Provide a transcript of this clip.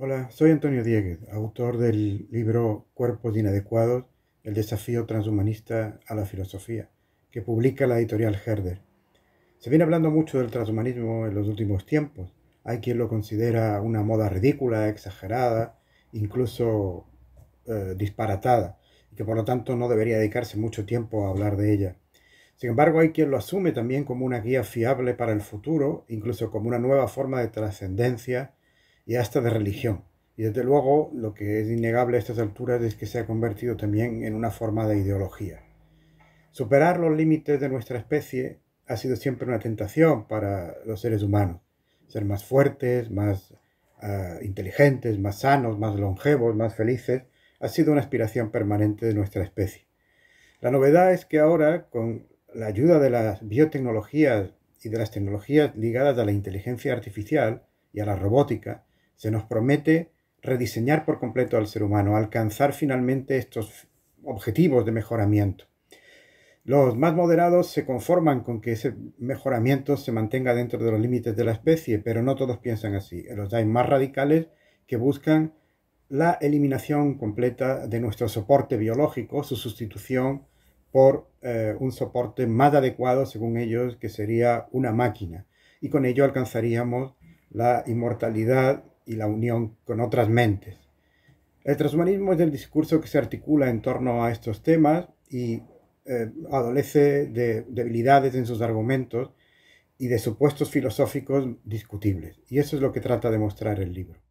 Hola, soy Antonio Dieguez, autor del libro Cuerpos Inadecuados, el desafío transhumanista a la filosofía, que publica la editorial Herder. Se viene hablando mucho del transhumanismo en los últimos tiempos. Hay quien lo considera una moda ridícula, exagerada, incluso eh, disparatada, y que por lo tanto no debería dedicarse mucho tiempo a hablar de ella. Sin embargo, hay quien lo asume también como una guía fiable para el futuro, incluso como una nueva forma de trascendencia y hasta de religión. Y desde luego lo que es innegable a estas alturas es que se ha convertido también en una forma de ideología. Superar los límites de nuestra especie ha sido siempre una tentación para los seres humanos. Ser más fuertes, más ah, inteligentes, más sanos, más longevos, más felices, ha sido una aspiración permanente de nuestra especie. La novedad es que ahora, con la ayuda de las biotecnologías y de las tecnologías ligadas a la inteligencia artificial y a la robótica, se nos promete rediseñar por completo al ser humano, alcanzar finalmente estos objetivos de mejoramiento. Los más moderados se conforman con que ese mejoramiento se mantenga dentro de los límites de la especie, pero no todos piensan así. Los hay más radicales que buscan la eliminación completa de nuestro soporte biológico, su sustitución por eh, un soporte más adecuado, según ellos, que sería una máquina. Y con ello alcanzaríamos la inmortalidad y la unión con otras mentes. El transhumanismo es el discurso que se articula en torno a estos temas y eh, adolece de debilidades en sus argumentos y de supuestos filosóficos discutibles. Y eso es lo que trata de mostrar el libro.